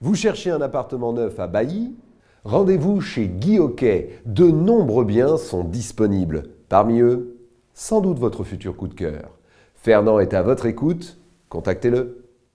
Vous cherchez un appartement neuf à Bailly Rendez-vous chez Guy De nombreux biens sont disponibles. Parmi eux, sans doute votre futur coup de cœur. Fernand est à votre écoute. Contactez-le.